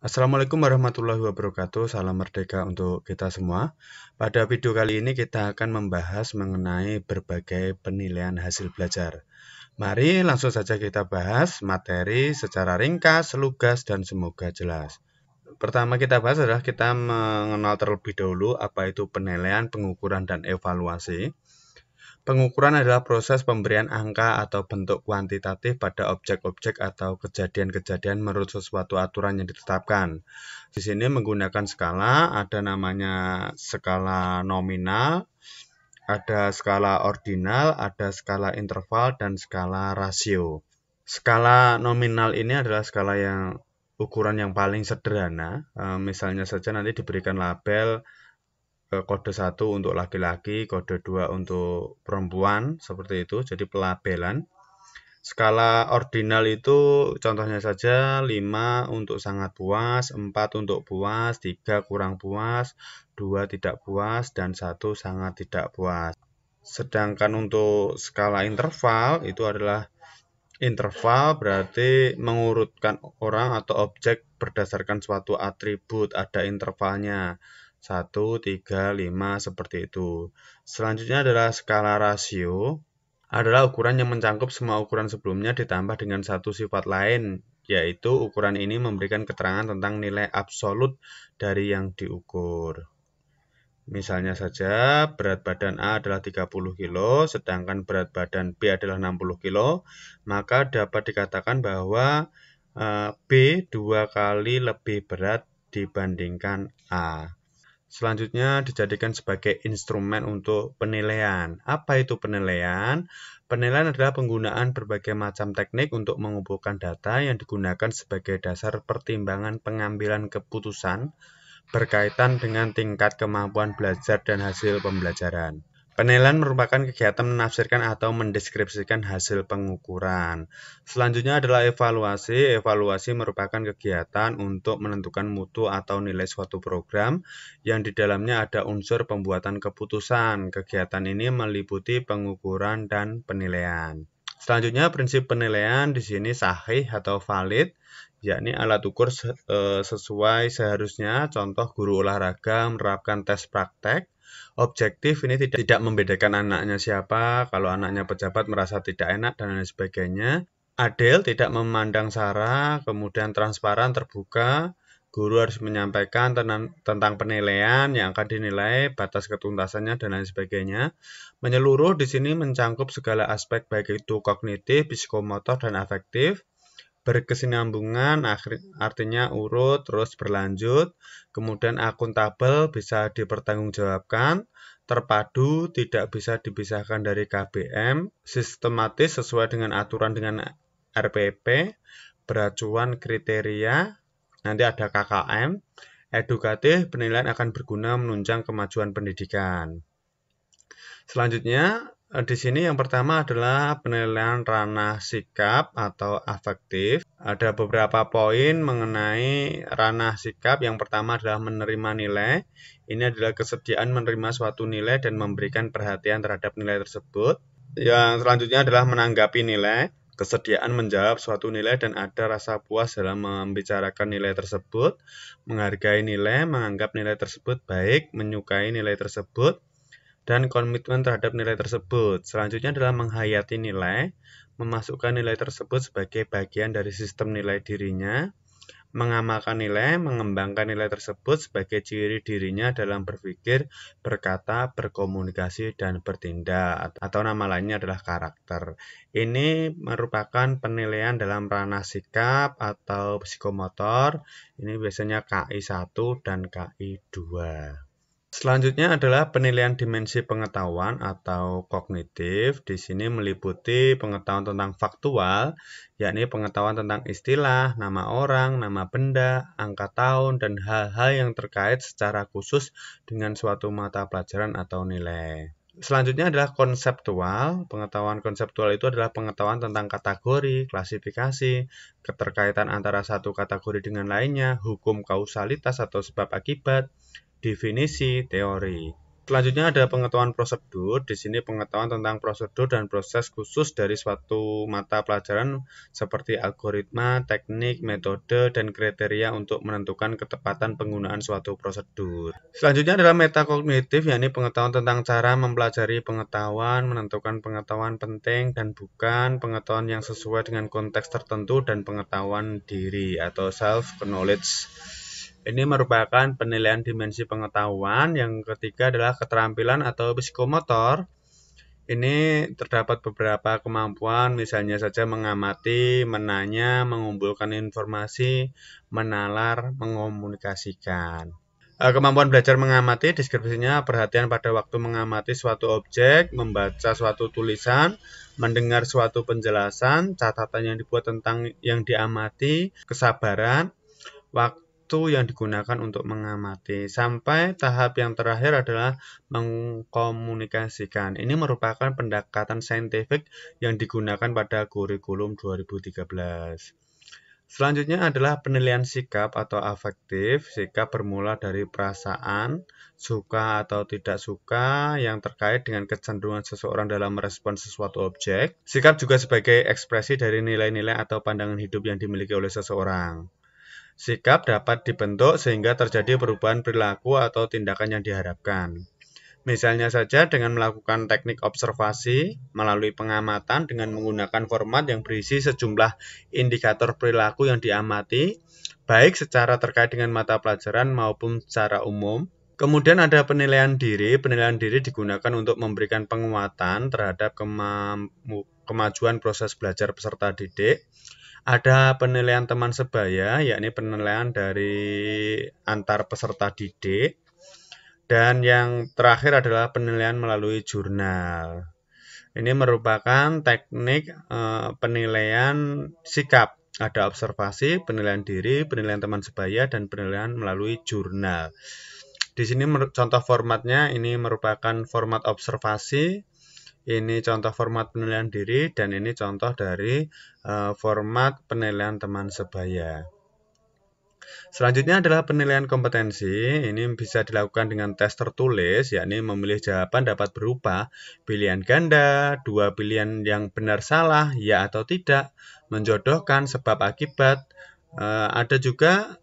Assalamualaikum warahmatullahi wabarakatuh, salam merdeka untuk kita semua. Pada video kali ini kita akan membahas mengenai berbagai penilaian hasil belajar. Mari langsung saja kita bahas materi secara ringkas, lugas, dan semoga jelas. Pertama kita bahas adalah kita mengenal terlebih dahulu apa itu penilaian, pengukuran, dan evaluasi. Pengukuran adalah proses pemberian angka atau bentuk kuantitatif pada objek-objek atau kejadian-kejadian menurut sesuatu aturan yang ditetapkan. Di sini menggunakan skala, ada namanya skala nominal, ada skala ordinal, ada skala interval, dan skala rasio. Skala nominal ini adalah skala yang ukuran yang paling sederhana. Eh, misalnya saja nanti diberikan label kode satu untuk laki-laki, kode dua untuk perempuan, seperti itu. Jadi pelabelan. Skala ordinal itu contohnya saja 5 untuk sangat puas, 4 untuk puas, 3 kurang puas, 2 tidak puas, dan 1 sangat tidak puas. Sedangkan untuk skala interval itu adalah Interval berarti mengurutkan orang atau objek berdasarkan suatu atribut, ada intervalnya. 1, 3, 5 seperti itu. Selanjutnya adalah skala rasio adalah ukuran yang mencangkup semua ukuran sebelumnya ditambah dengan satu sifat lain yaitu ukuran ini memberikan keterangan tentang nilai absolut dari yang diukur. Misalnya saja berat badan A adalah 30 kg, sedangkan berat badan B adalah 60 kg, maka dapat dikatakan bahwa eh, B dua kali lebih berat dibandingkan A. Selanjutnya dijadikan sebagai instrumen untuk penilaian. Apa itu penilaian? Penilaian adalah penggunaan berbagai macam teknik untuk mengumpulkan data yang digunakan sebagai dasar pertimbangan pengambilan keputusan berkaitan dengan tingkat kemampuan belajar dan hasil pembelajaran. Penilaian merupakan kegiatan menafsirkan atau mendeskripsikan hasil pengukuran. Selanjutnya adalah evaluasi. Evaluasi merupakan kegiatan untuk menentukan mutu atau nilai suatu program yang di dalamnya ada unsur pembuatan keputusan. Kegiatan ini meliputi pengukuran dan penilaian. Selanjutnya prinsip penilaian di sini sahih atau valid yakni alat ukur eh, sesuai seharusnya. Contoh guru olahraga menerapkan tes praktek objektif ini tidak, tidak membedakan anaknya siapa, kalau anaknya pejabat merasa tidak enak dan lain sebagainya. Adil tidak memandang sara, kemudian transparan, terbuka, guru harus menyampaikan tenan, tentang penilaian yang akan dinilai, batas ketuntasannya, dan lain sebagainya. Menyeluruh di sini mencangkup segala aspek baik itu kognitif, psikomotor, dan afektif berkesinambungan artinya urut terus berlanjut kemudian akuntabel bisa dipertanggungjawabkan terpadu tidak bisa dipisahkan dari KBM sistematis sesuai dengan aturan dengan RPP beracuan kriteria nanti ada KKM edukatif penilaian akan berguna menunjang kemajuan pendidikan selanjutnya Eh, di sini yang pertama adalah penilaian ranah sikap atau afektif. Ada beberapa poin mengenai ranah sikap. Yang pertama adalah menerima nilai. Ini adalah kesediaan menerima suatu nilai dan memberikan perhatian terhadap nilai tersebut. Yang selanjutnya adalah menanggapi nilai. Kesediaan menjawab suatu nilai dan ada rasa puas dalam membicarakan nilai tersebut, menghargai nilai, menganggap nilai tersebut baik, menyukai nilai tersebut, dan komitmen terhadap nilai tersebut. Selanjutnya adalah menghayati nilai, memasukkan nilai tersebut sebagai bagian dari sistem nilai dirinya, mengamalkan nilai, mengembangkan nilai tersebut sebagai ciri dirinya dalam berpikir, berkata, berkomunikasi, dan bertindak, atau nama lainnya adalah karakter. Ini merupakan penilaian dalam ranah sikap atau psikomotor, ini biasanya KI1 dan KI2. Selanjutnya adalah penilaian dimensi pengetahuan atau kognitif. Di sini meliputi pengetahuan tentang faktual, yakni pengetahuan tentang istilah, nama orang, nama benda, angka tahun, dan hal-hal yang terkait secara khusus dengan suatu mata pelajaran atau nilai selanjutnya adalah konseptual. Pengetahuan konseptual itu adalah pengetahuan tentang kategori, klasifikasi, keterkaitan antara satu kategori dengan lainnya, hukum kausalitas atau sebab akibat, definisi, teori. Selanjutnya ada pengetahuan prosedur. Di sini pengetahuan tentang prosedur dan proses khusus dari suatu mata pelajaran seperti algoritma, teknik, metode, dan kriteria untuk menentukan ketepatan penggunaan suatu prosedur. Selanjutnya adalah metakognitif, yakni pengetahuan tentang cara mempelajari pengetahuan, menentukan pengetahuan penting dan bukan, pengetahuan yang sesuai dengan konteks tertentu, dan pengetahuan diri atau self-knowledge. Ini merupakan penilaian dimensi pengetahuan. Yang ketiga adalah keterampilan atau psikomotor. Ini terdapat beberapa kemampuan, misalnya saja mengamati, menanya, mengumpulkan informasi, menalar, mengomunikasikan. Eh, kemampuan belajar mengamati, deskripsinya perhatian pada waktu mengamati suatu objek, membaca suatu tulisan, mendengar suatu penjelasan, catatan yang dibuat tentang yang diamati, kesabaran, waktu waktu yang digunakan untuk mengamati sampai tahap yang terakhir adalah mengkomunikasikan. Ini merupakan pendekatan saintifik yang digunakan pada kurikulum 2013. Selanjutnya adalah penilaian sikap atau afektif. Sikap bermula dari perasaan, suka atau tidak suka yang terkait dengan kecenderungan seseorang dalam merespon sesuatu objek. Sikap juga sebagai ekspresi dari nilai-nilai atau pandangan hidup yang dimiliki oleh seseorang. Sikap dapat dibentuk sehingga terjadi perubahan perilaku atau tindakan yang diharapkan. Misalnya saja dengan melakukan teknik observasi melalui pengamatan dengan menggunakan format yang berisi sejumlah indikator perilaku yang diamati, baik secara terkait dengan mata pelajaran maupun secara umum. Kemudian ada penilaian diri. Penilaian diri digunakan untuk memberikan penguatan terhadap kema kemajuan proses belajar peserta didik ada penilaian teman sebaya, yakni penilaian dari antar peserta didik. Dan yang terakhir adalah penilaian melalui jurnal. Ini merupakan teknik e, penilaian sikap. Ada observasi, penilaian diri, penilaian teman sebaya, dan penilaian melalui jurnal. Di sini contoh formatnya ini merupakan format observasi, ini contoh format penilaian diri dan ini contoh dari uh, format penilaian teman sebaya. Selanjutnya adalah penilaian kompetensi. Ini bisa dilakukan dengan tes tertulis, yakni memilih jawaban dapat berupa pilihan ganda, dua pilihan yang benar salah, ya atau tidak, menjodohkan sebab akibat. Uh, ada juga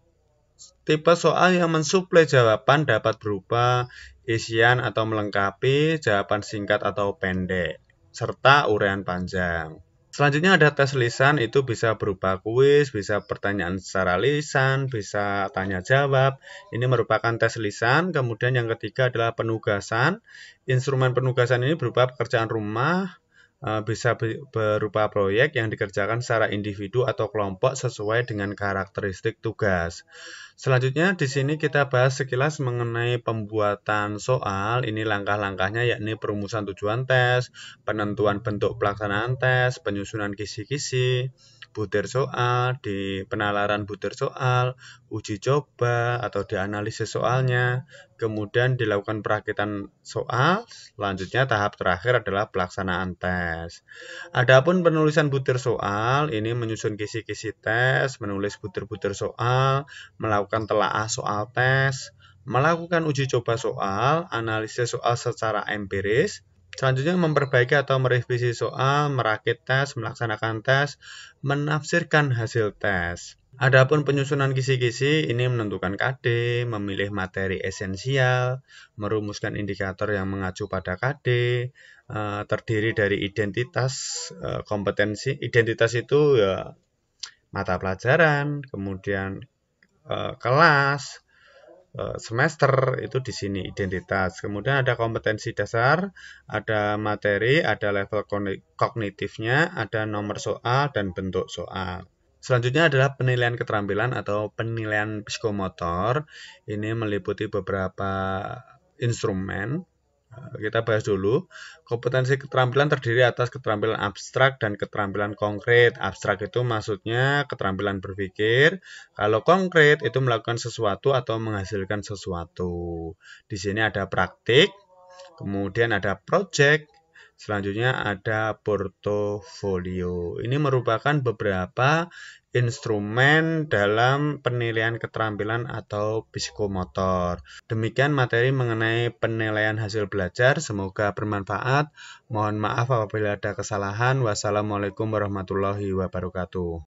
Tipe soal yang mensuplai jawaban dapat berupa isian atau melengkapi, jawaban singkat atau pendek, serta urean panjang. Selanjutnya ada tes lisan, itu bisa berupa kuis, bisa pertanyaan secara lisan, bisa tanya jawab. Ini merupakan tes lisan. Kemudian yang ketiga adalah penugasan. Instrumen penugasan ini berupa pekerjaan rumah, e, bisa berupa proyek yang dikerjakan secara individu atau kelompok sesuai dengan karakteristik tugas. Selanjutnya di sini kita bahas sekilas mengenai pembuatan soal. Ini langkah-langkahnya yakni perumusan tujuan tes, penentuan bentuk pelaksanaan tes, penyusunan kisi-kisi, butir soal, di penalaran butir soal, uji coba atau dianalisis soalnya, kemudian dilakukan perakitan soal, selanjutnya tahap terakhir adalah pelaksanaan tes. Adapun penulisan butir soal, ini menyusun kisi-kisi tes, menulis butir-butir soal, melakukan melakukan telaah soal tes, melakukan uji coba soal, analisis soal secara empiris, selanjutnya memperbaiki atau merevisi soal, merakit tes, melaksanakan tes, menafsirkan hasil tes. Adapun penyusunan kisi-kisi ini menentukan KD, memilih materi esensial, merumuskan indikator yang mengacu pada KD, eh, terdiri dari identitas, eh, kompetensi. Identitas itu ya mata pelajaran, kemudian Eh, kelas, eh, semester itu di sini identitas. Kemudian ada kompetensi dasar, ada materi, ada level kognitifnya, ada nomor soal dan bentuk soal. Selanjutnya adalah penilaian keterampilan atau penilaian psikomotor. Ini meliputi beberapa instrumen kita bahas dulu. Kompetensi keterampilan terdiri atas keterampilan abstrak dan keterampilan konkret. Abstrak itu maksudnya keterampilan berpikir, kalau konkret itu melakukan sesuatu atau menghasilkan sesuatu. Di sini ada praktik, kemudian ada project, selanjutnya ada portofolio. Ini merupakan beberapa instrumen dalam penilaian keterampilan atau psikomotor. Demikian materi mengenai penilaian hasil belajar. Semoga bermanfaat. Mohon maaf apabila ada kesalahan. Wassalamualaikum warahmatullahi wabarakatuh.